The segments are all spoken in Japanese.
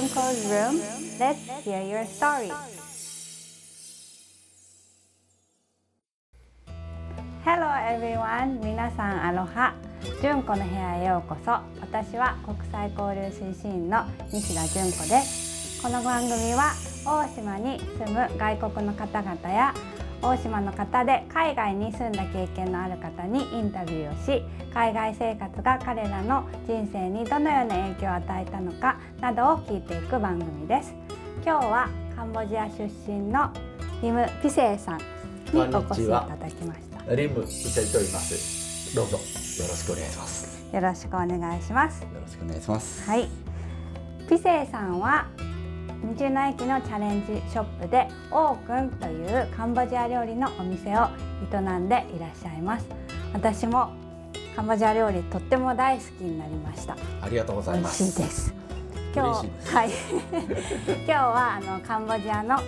Junko's room? Let's hear your story. Hello everyone! 皆さんアロハ純子の部屋へようこそ私は国際交流推進員の西田純子ですこの番組は大島に住む外国の方々や大島の方で海外に住んだ経験のある方にインタビューをし海外生活が彼らの人生にどのような影響を与えたのかなどを聞いていく番組です今日はカンボジア出身のリム・ピセイさんにお越しいただきましたリム・ピセイと言いますどうぞよろしくお願いしますよろしくお願いしますよろしくお願いしますはいピセイさんは道の駅のチャレンジショップでオークンというカンボジア料理のお店を営んでいらっしゃいます私もカンボジア料理とっても大好きになりましたありがとうございます美味しいです 今日はい今日はあのカンボジアの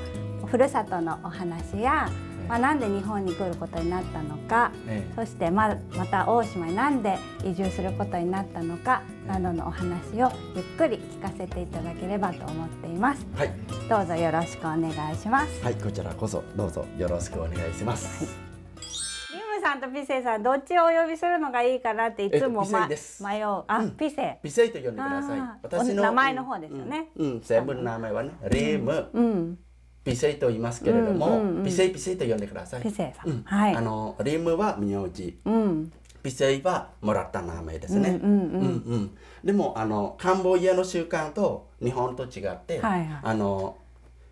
ふるさとのお話やまあ、なんで日本に来ることになったのか、ええ、そしてままた大島になんで移住することになったのかなどのお話をゆっくり聞かせていただければと思っています、はい、どうぞよろしくお願いしますはいこちらこそどうぞよろしくお願いします、はいさんとピセイさんどっちをお呼びするのがいいかなっていつも、ま、迷うあ、うん、ピセイピセイと呼んでください私の名前の方ですよねうん、うん、セブンの名前はねリム、うんピセイと言いますけれども、うんうん、ピセイピセイと呼んでください。ピセイさん。うん、はい。あのリムは名字。うん。ピセイはもらった名前ですね。うんうん、うんうん、でもあのカンボジアの習慣と日本と違って、はいはい、あの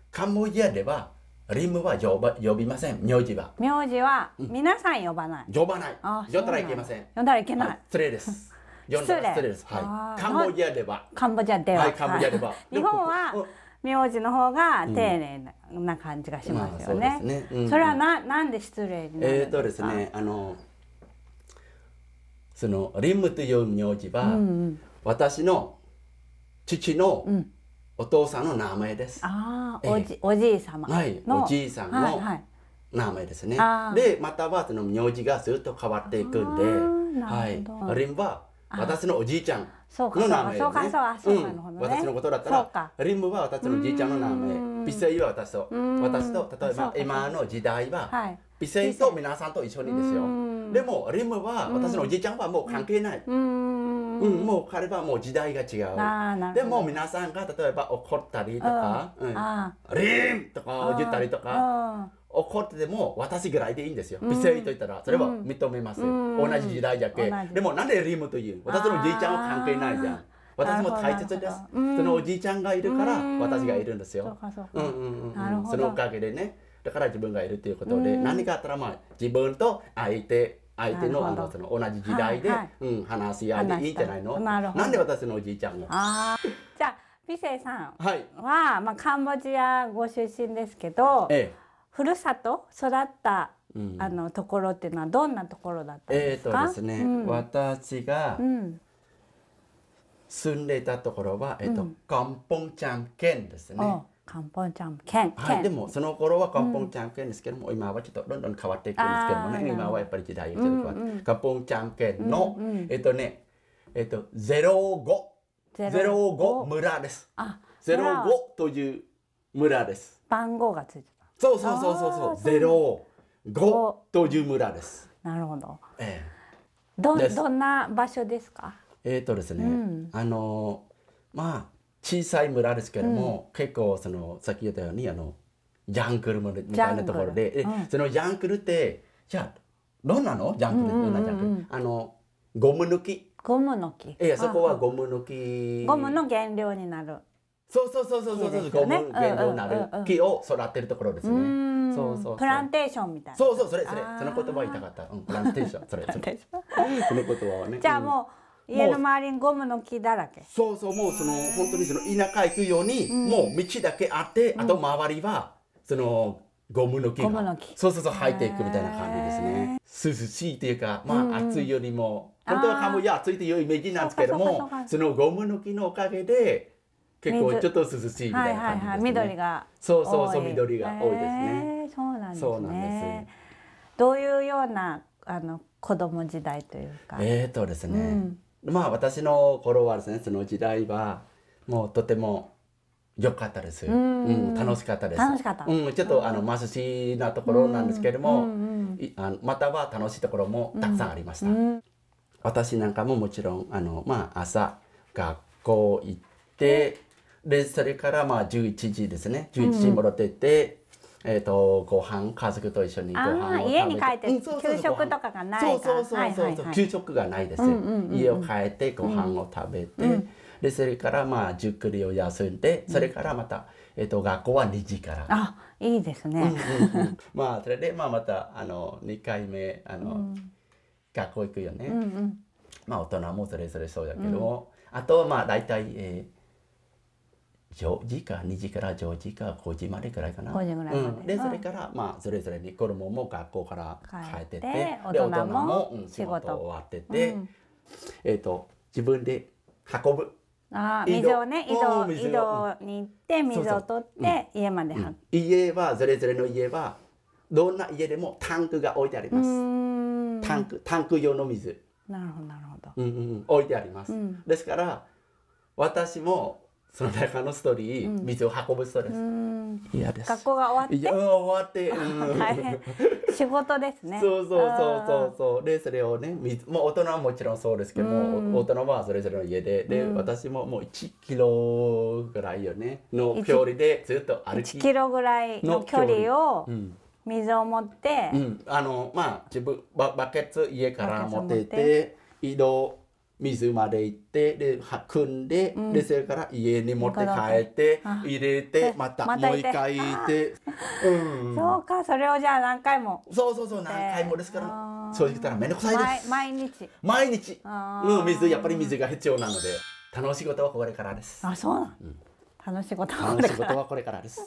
カンボジアではリムは呼ば呼びません。名字は。名字は、うん、皆さん呼ばない。呼ばない。呼んだらいけません。呼んだらいけない。失礼です。呼んだら失礼です。はい。カンボジアでは。カンボジアでは。はい、カンボジアでは。日本は。名字の方が丁寧な感じがしますよね。それはななんで失礼になるんですか。えっ、とですね、あのそのリムという名字は、うんうん、私の父のお父さんの名前です。ああ、おじおじい様はい、おじいさんの、はい名前ですね。で、またはその名字がずっと変わっていくんで、はい。リンは私のおじいちゃんそうかそうかそうかそうか、か私のことだったらリムは私のじいちゃんの名前ピセイは私と私と例えば今の時代はピセイと皆さんと一緒にですよでもリムは私のおじいちゃんはもう関係ないうん、もう彼はもう時代が違う。でも皆さんが例えば怒ったりとか、うん、リンとか言ったりとか、怒ってても私ぐらいでいいんですよ。美声と言ったらそれは認めます。同じ時代じゃけ。でもなんでリムという私のじいちゃんは関係ないじゃん。私も大切です。そのおじいちゃんがいるから私がいるんですよ。そのおかげでね。だから自分がいるということで何かあったらまあ自分と相手相手のあのその同じ時代で、うん、話し合いでいいんじゃないのなんで私のおじいちゃんが。じゃあ美生さんは、はい、まあ、カンボジアご出身ですけど、ええ、ふるさと育ったうん、あのところっていうのはどんなところだったんですか。えっ、ー、とですね、うん、私が住んでいたところは、えっ、と、カンポンちゃん県ですね。カンポンちゃん県。はい、でもその頃はカンポンちゃん県ですけども、今はちょっとどんどん変わっていくんですけどもね、今はやっぱり時代がちょっと変わって、カンポンちゃん県の、うんうん、えっ、とね、えっ、とゼロ五ゼロ五村です。あゼロ五という村です。番号がついてそうそうそうそうそうゼロ五という村です。なるほど。ええ。どどんな場所ですか。えっ、ー、とですね、うん、あのまあ小さい村ですけれども、うん、結構そのさっき言ったようにあのジャングル村みたいなところで、うん、そのジャングルってじゃあどんなのジャングル、どんなジャングルあのゴム抜き。ゴム抜き。ええそこはゴム抜き。ゴムの原料になる。そうそうそうそうそうそう、ね、原料になる木を育てるところですね。そうそうプランテーションみたいな。そうそうそれそれその言葉言いたかった。うん、プランテーション それそれ。その言葉はね。じゃあもう、家の周りにゴムの木だらけ。そうそうもうその本当にその田舎行くように、もう道だけあってあと周りはその。ゴムの木がそうそうそう入っていくみたいな感じですね涼しいというかまあ、暑いよりも本当はカムイは暑いというイメージなんですけどもそのゴムの木のおかげで結構ちょっと涼しいみたいな感じですね、はいはいはい、緑がそうそうそう緑が多いですね、そうなんです、ね、そうなんですどういうようなあの子供時代というかえっ、ー、とですね、うん、まあ私の頃はですねその時代はもうとても良かったです。うん、うん、楽しかったです。楽しかった。うん、ちょっと、あの貧しいなところなんですけれども、うんうん、あのまたは楽しいところもたくさんありました。私なんかももちろんあのまあ朝学校行って、で、それからまあ11時ですね。11時に戻ってって、うん、えっ、ー、と、ご飯、家族と一緒にご飯を家に帰って、うん、給食とかがないそうそうそう、はいはい、給食がないです、うんうんうん、家を帰ってご飯を食べて、うん、で、それからまあ、じっくりを休んで、それからまた、えっ、ー、と、学校は2時から。あ、いいですね。うんうんうん、まあ、それで、まあ、また、あの、2回目、あの、学校行くよね。うんうん、まあ、大人もそれぞれそうだけど、あと、まあ、大体、えー常時か2時から常時か5時までくらいかな。5時ぐらいまで。うん、で、それから、まあ、それぞれに子供も学校から帰ってて、て大人も、うん、仕事終わってて、うん、えっ、ー、と、自分で運ぶ。ああ、水をね、移動井戸、移動に行って、水を取って、家まで運ぶ、家は、それぞれの家は、どんな家でもタンクが置いてあります。タンク、タンク用の水。なるほど、なるほど。うんうん、置いてあります。ですから、私も、その中のストーリー、うん、水を運ぶストーリーやです学校が終わっていや終わって、うん、大変仕事ですねそうそうそうそうそうでそれをね水、まあ、大人はもちろんそうですけど大人はそれぞれの家でで、私ももう一キロぐらいよねの距離でずっと歩き1キロぐらいの距離を、うん水を持って、うん、あのまあ自分ババケツ家から持っていて移動水まで行ってで組んで、うん、でそれから家に持って帰って入れてまたもう一回行って、うん、そうかそれをじゃあ何回もそうそうそう何回もですから正直言ったら面倒くさいです毎日毎日うん水やっぱり水が必要なので楽しいことはこれからですあそうな、うん、楽しいことはこれから楽しいことはこれからです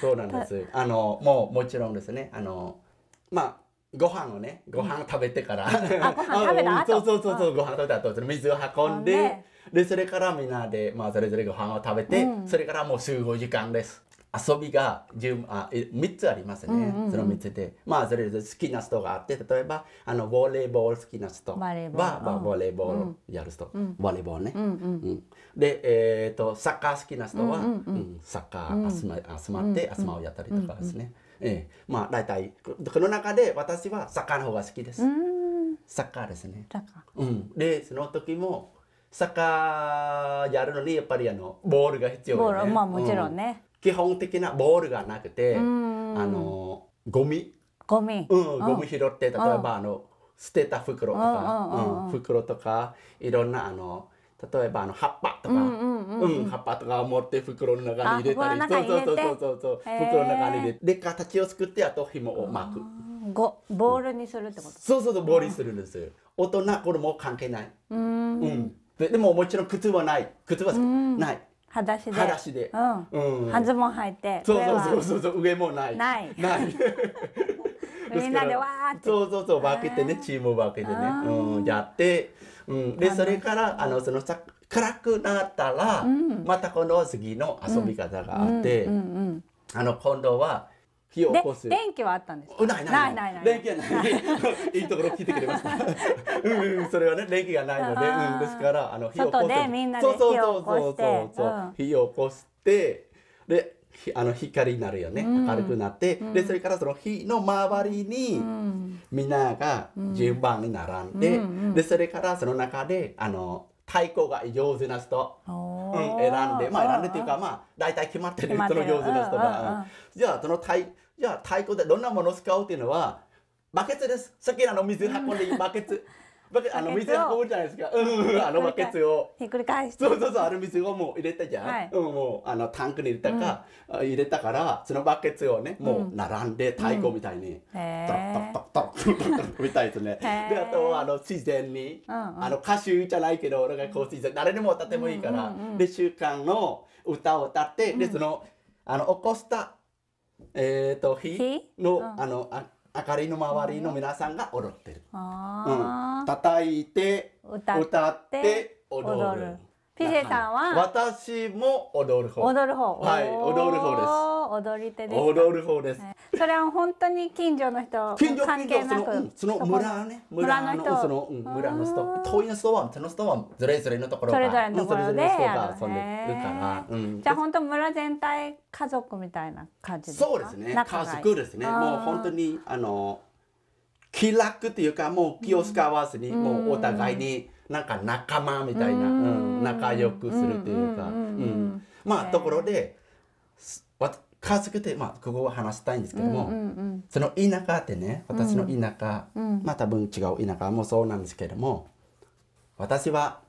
そうなんですあのもうもちろんですねあのまあご飯をねご飯食べてから、あご飯食べた後そうそうそうそう、ご飯食べた後その水を運んで、ね、でそれからみんなで、まあ、それぞれご飯を食べて、うん、それからもう集合時間です遊びが1あ三つありますね、うんうんうん、その三つでまあそれぞれ好きな人があって例えばあのボレーボール好きな人はバレーボール,、まあ、ボレーボールやる人、うん、バレーボールね、うんうんうん、で、えーと、サッカー好きな人は、うんうんうん、サッカー集ま,、集まって、うんう集まをやったりとかですね、うんうんええ、まあ大体この中で私はサッカーの方が好きです。サッカーですね。うん。でその時もサッカーやるのにやっぱりあのボールが必要で、ね、まあもちろんね、うん、基本的なボールがなくて、あのゴミ。ゴミ。うん、ゴミ拾って例えばあの捨てた袋とか、うん、袋とかいろんなあの。例えばあの葉っぱとか、うん葉っぱとかを持って袋の中に入れたりそうそうそうそうそう袋の中に入れてで形を作ってあと紐を巻くごボールにするってこと、そうそうそうボールにするんですよ大人これも関係ないうん、うん、ででももちろん靴はない靴はない裸足で裸足で、うんうん、半ズボン履いてそうそうそうそう上もないないない ですけどみんなでわーってそうそうそう分けてねチーム分けてね、うん、やって、うん、でそれからあのそのさ暗くなったら、うん、またこの次の遊び方があって、うんうんうん、あの今度は火を起こす。電気はあったんですないないない。ない電気はない。いいところ聞いてくれました。うんそれはね、電気がないので、うん、ですから、あの火を起こす。外でみんなで火を起こして。そうそうそうそうそう、火を起こして、で、あの光になるよね、明るくなって、でそれからその火の周りにみんなが順番に並んで,、でそれからその中であの太鼓が上手な人、うん、選んでまあ選んでっていうかまあ大体決まってるその上手な人が、じゃあその太じゃあ太鼓でどんなものを使うっていうのはバケツです好きなの水運んでいいバケツ。だってあの水運ぶじゃないですか。うん、あのバケツを。ひっくり返して。そうそうそう、あの水をもう入れたじゃん。はい、うん、もう、あのタンクに入れたか、うん、入れたから、そのバケツをね、もう並んで、太鼓みたいに。トロットロットロットロットみたいですね。で、あと、あの自然に、うんあの歌手じゃないけど、俺がかこう自然、誰でも歌ってもいいから。で、週間の歌を歌って、で、その、あの起こした。えっ、ー、と、日の、あの、あ。明かりの周りの皆さんが踊ってる、うん、叩いて歌って踊るピジェさんは私も踊る方踊る方はい踊る方です踊り手です踊る方です、それは本当に近所の人関係なくその村ね村の人その、村の人遠いの人はその人はずれずれのところそれぞれのところでやるから、じゃあ本当村全体家族みたいな感じそうですね家族ですねもう本当にあの気楽っていうかもう気を使わずに、もうお互いになんか仲間みたいな、うん仲良くするというか、まあところで、家族て、まあ、ここを話したいんですけども、うんうんうん、その田舎ってね私の田舎、うんまあ多分違う田舎もそうなんですけども私は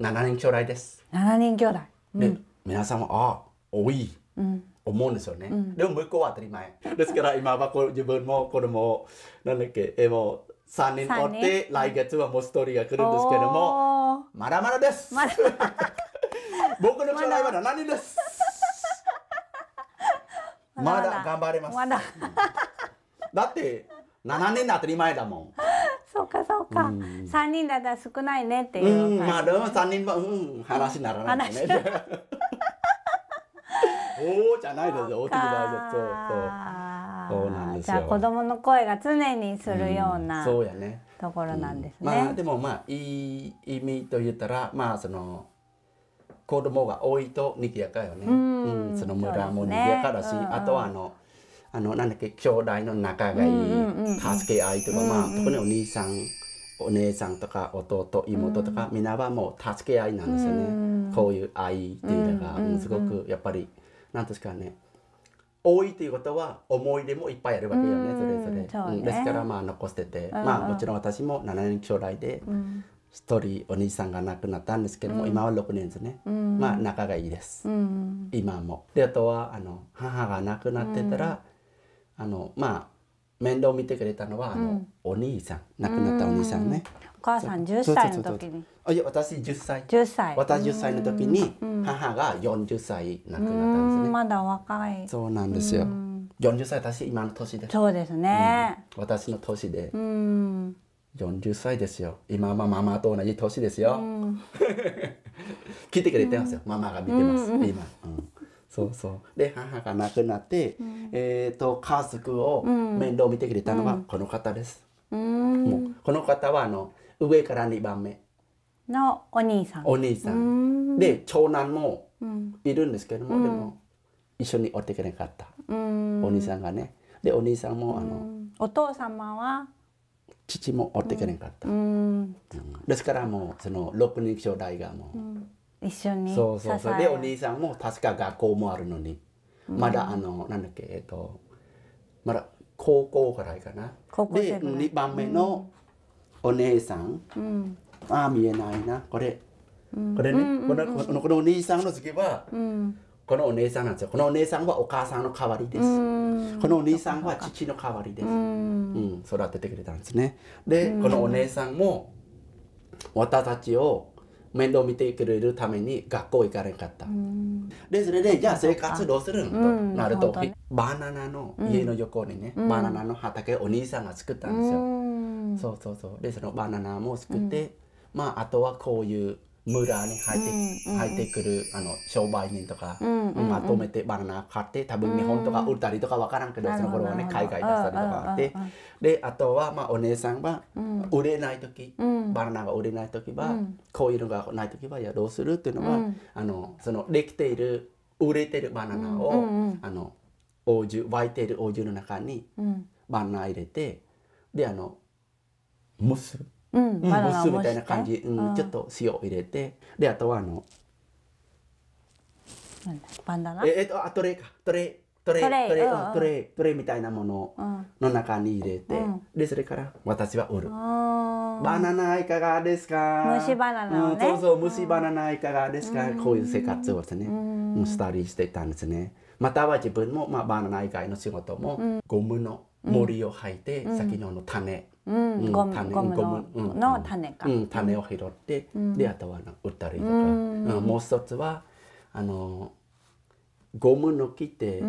7人兄弟です7人兄弟、うん、で皆さんはああ多い、うん思うんですよね、うん、でも向こうは当たり前 ですから今はこ自分も子供なんだっけえもう3人おって来月はもうストーリーが来るんですけどもまだまだです 僕の将来は7人ですまだ頑張れます。まだ。だって7年の当たり前だもん。そうかそうか。三、人だったら少ないねっていう。うん、まあでも三人はうん、話にならないね。おおじゃないですよ。大きくそうそう。そうなんですよ。じゃあ子供の声が常にするような、そうやね。ところなんですね。まあでもまあいい意味と言ったらまあその。子供が多いと賑やかよね。うん、うん、その村も賑やかだし、ね、あとはあの、あのなんだっけ兄弟の仲がいい、助け合いとか、まあ特にお兄さんお姉さんとか弟妹とか、みんなはもう助け合いなんですよね、こういう愛っていうのが、すごくやっぱり何ですかね多いということは思い出もいっぱいあるわけよね、それぞれ、ですからまあ残してて、まあもちろん私も7人兄弟で、一人お兄さんが亡くなったんですけども、うん、今は6年ですね、うん、まあ仲がいいです、うん、今もであとはあの母が亡くなってたら、あのまあ面倒見てくれたのはあの、お兄さん亡くなったお兄さんね、お母さん10歳の時にあいや私10歳1歳私10歳の時に母が40歳亡くなったんですね、まだ若いそうなんですよ、うん、40歳私今の年ですそうですね、私の年でうん40歳ですよ今はママと同じ年ですよ、うん、聞いてくれてますよ、ママが見てます、うんうん、今、うん、そうそうで母が亡くなって、うん、えっ、ー、と家族を面倒見てくれたのはこの方です、うん、もうこの方はあの上から2番目のお兄さんお兄さん、で長男もいるんですけども、でも一緒におってくれなかった、お兄さんがねでお兄さんもあの、お父様は父も追っていけなかった、ですからもうその6人兄弟がもう、一緒にそうそうそうでお兄さんも確か学校もあるのに、まだあのなんだっけえっとまだ高校ぐらいかな高校で2番目のお姉さん、ああ見えないなこれ、これね、このこのお兄さんの次は、このお姉さんなんですよこのお姉さんはお母さんの代わりですこのお姉さんは父の代わりです、うん、育ててくれたんですねでこのお姉さんも私たちを面倒見てくれるために学校行かれんかったでそれでじゃあ生活どうするんとなると、ね、バナナの家の横にね、バナナの畑お兄さんが作ったんですよそうそうそうでそのバナナも作って、まああとはこういう村に入ってうんうん、入ってくるあの商売人とか、うんうんうん、まとめてバナナ買って多分日本とか売ったりとか分からんけど、うん、その頃はね海外出したりとかあってであとは、まあ、お姉さんは売れない時、うん、バナナが売れない時は、うん、こういうのがない時はいやどうするっていうのは、あのそのできている売れてるバナナを、うんうん、あの王獣湧いている王獣の中にバナナ入れてであの蒸す。うん、バナみたいな感じ、うんちょっと塩を入れてであとはあのバンダナええっとあトレイかトレイトレイトレイトレイ,、トレイみたいなものの中に入れて、でそれから私は売るバナナいかがですか虫バナナそうそう虫バナナいかがですか、こういう生活をですね、うん、したりしてたんですねまたは自分も、まあ、バナナ以外の仕事も、ゴムの森を履いて、先のの種うん、ゴムゴムの種か、種を拾って、であとは売ったりとか、もう一つはあのゴムの木って、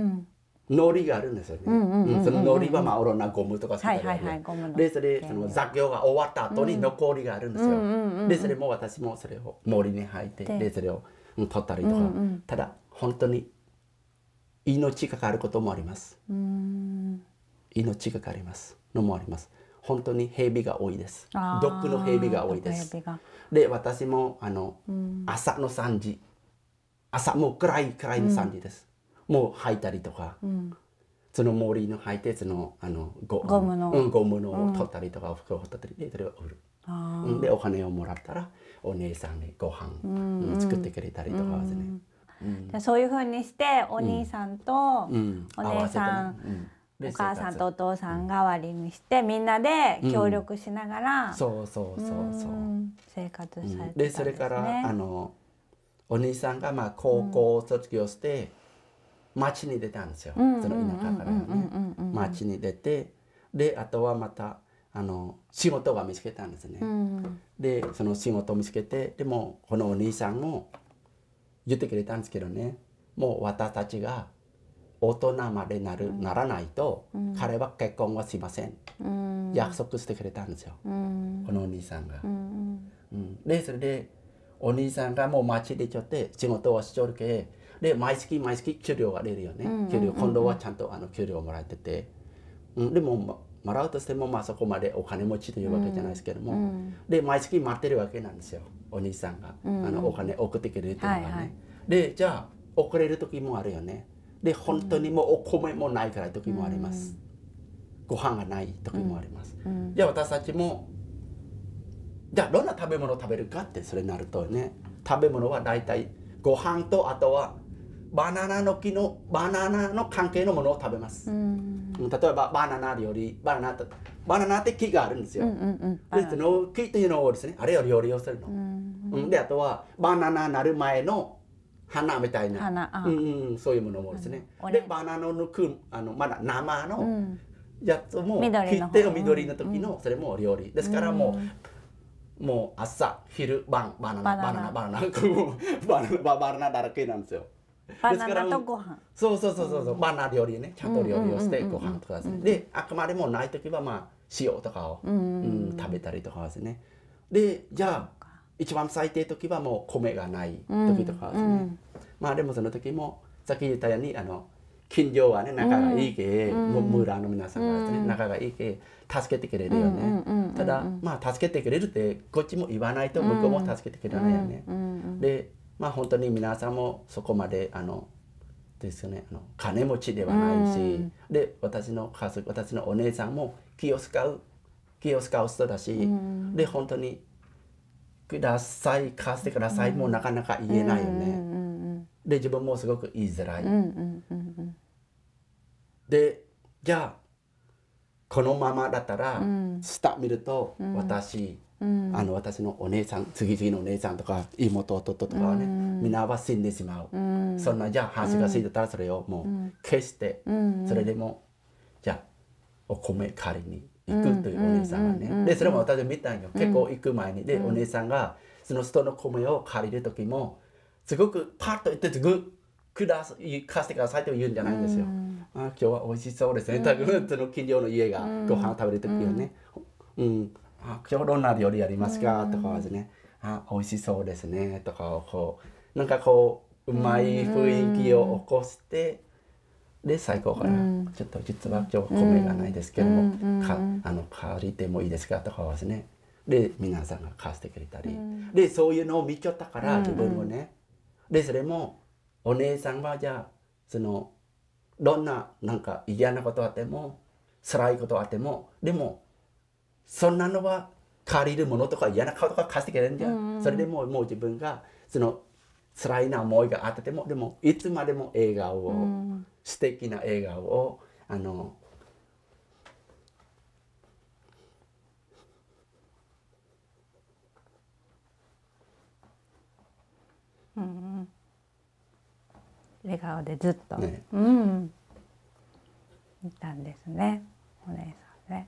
のりがあるんですよね。そののりはまあいろんなゴムとかそういうので、それその作業が終わった後に残りがあるんですよ。でそれも私もそれを森に入ってでそれを取ったりとか、ただ本当に命かかることもあります。命かかりますのもあります。本当に蛇が多いです。毒の蛇が多いです。で、私もあの、うん、朝の3時、朝もう暗い暗いの3時です。うん、もう吐いたりとか、うん、その森の履いて、そのあのゴゴムの、うん、ゴムのを取ったりとか、お服を取ったりで、それを売る。うん、で、お金をもらったら、お姉さんにご飯、うんうん、作ってくれたりとかですね。うん、じゃそういうふうにしてお兄さんとお姉さんお母さんとお父さん代わりにして、みんなで協力しながら、うん、そうそうそうそう生活されてたんで、ね、それからあのお兄さんがまあ高校を卒業して、町に出たんですよ、その田舎からね町に出てであとはまたあの仕事が見つけたんですね、うん、でその仕事を見つけてでもこのお兄さんも言ってくれたんですけどねもう私たちが大人までなる、ならないと、彼は結婚はしません、約束してくれたんですよ、このお兄さんが、うんでそれでお兄さんがもう町出ちゃって仕事をしちょるけで毎月毎月給料が出るよね、給料今度はちゃんとあの給料もらえてて、うん、でももらうとしてもまあそこまでお金持ちというわけじゃないですけども、うん、で毎月待ってるわけなんですよお兄さんが、うん、あのお金送ってくれるっていうのがね、はいはい、でじゃあ遅れる時もあるよねで本当にもうお米もないから時もあります、ご飯がない時もあります、じゃあ私たちもじゃあどんな食べ物を食べるかってそれになるとね食べ物は大体ご飯とあとはバナナの木のバナナの関係のものを食べます、うん、例えばバナナ料理バナナバナナって木があるんですよ、うんうんうん、でその木というのをですねあれを料理をするの、うんうん、であとはバナナなる前の花みたいな、うんそういうものもですねでバナナのくあのまだ生のやつも切って緑の時のそれも料理ですからもう、もう朝昼晩バナナバナナバナナバナナ バナナだらけなんですよ。バナナとご飯そうそうそうそう、バナナ料理ねちゃんと料理をしてご飯とかですね、であくまでもない時はまあ塩とかを、ナん食べたりとかですねでじゃあ一番最低時はもう米がない時とかですね、うんうん、まあでもその時もさっき言ったようにあの近所はね仲がいいけ、うん、村の皆さんが仲がいいけ助けてくれるよね、ただまあ助けてくれるってこっちも言わないと向こうも助けてくれないよね、でまあ本当に皆さんもそこまであのですよねあの金持ちではないし、うん、で私の家族私のお姉さんも気を使う気を使う人だし、うん、で本当にください貸してください、もうなかなか言えないよね、で自分もすごく言いづらい、でじゃあこのままだったら、下見ると私、あの私のお姉さん次々のお姉さんとか妹弟とかはね、皆は死んでしまう、そんなじゃあ話がついてたらそれをもう消して、それでもじゃあお米借りに行くというお姉さんがね、でそれも私見たんよ結構行く前にで、お姉さんがその人の米を借りる時もすごくパッと行ってグぐくださ行かせてくださいって言うんじゃないんですよ、あ今日は美味しそうですね、多分その近所の家がご飯を食べる時よね、うんあ今日どんな料理やりますか、とかですねあ美味しそうですねとかをこうなんかこううまい雰囲気を起こして、で最後から、ちょっと実は今日米がないですけども、かあの借りてもいいですかとかはですねで皆さんが貸してくれたり、でそういうのを見ちゃったから自分もね、でそれもお姉さんはじゃあそのどんななんか嫌なことあっても辛いことあってもでもそんなのは借りるものとか嫌な顔とか貸してくれるんじゃん、それでもうもう自分がその辛いな思いがあってもでもいつまでも笑顔を、うん、素敵な笑顔をあのうん笑顔でずっと、ね、うん、いたんですねお姉さんね。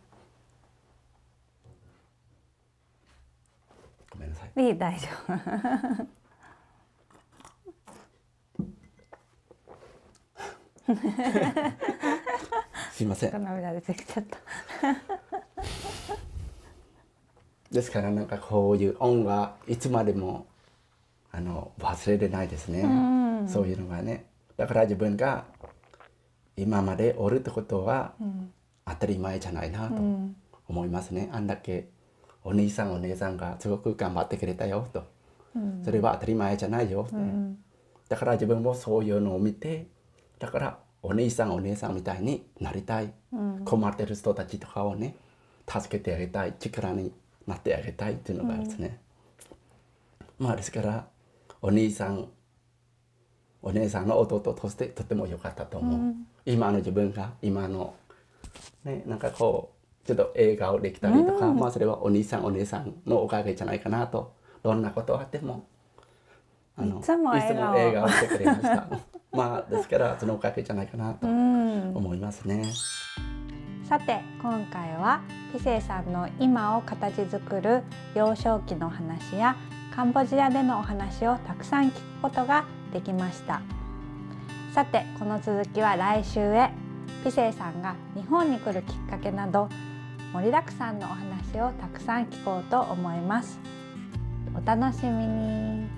ごめんなさい。いい大丈夫。すいません。涙出てきちゃったですからなんかこういう恩はいつまでもあの忘れれないですね、うそういうのがねだから自分が今までおるってことは当たり前じゃないなと思いますね、うん、あんだけお兄さんお姉さんがすごく頑張ってくれたよと、うん、それは当たり前じゃないよと、だから自分もそういうのを見てだからお兄さんお姉さんみたいになりたい、うん、困ってる人たちとかをね助けてあげたい力になってあげたいっていうのがあるんですね、うん、まあですからお兄さんお姉さんの弟としてとても良かったと思う、うん、今の自分が今のねなんかこうちょっと映画をできたりとか、まあそれはお兄さんお姉さんのおかげじゃないかなとどんなことあってもあのいつも笑顔してくれました まあですからそのおかげじゃないかなと思いますね、さて今回はピセイさんの今を形作る幼少期の話やカンボジアでのお話をたくさん聞くことができましたさてこの続きは来週へピセイさんが日本に来るきっかけなど盛りだくさんのお話をたくさん聞こうと思いますお楽しみに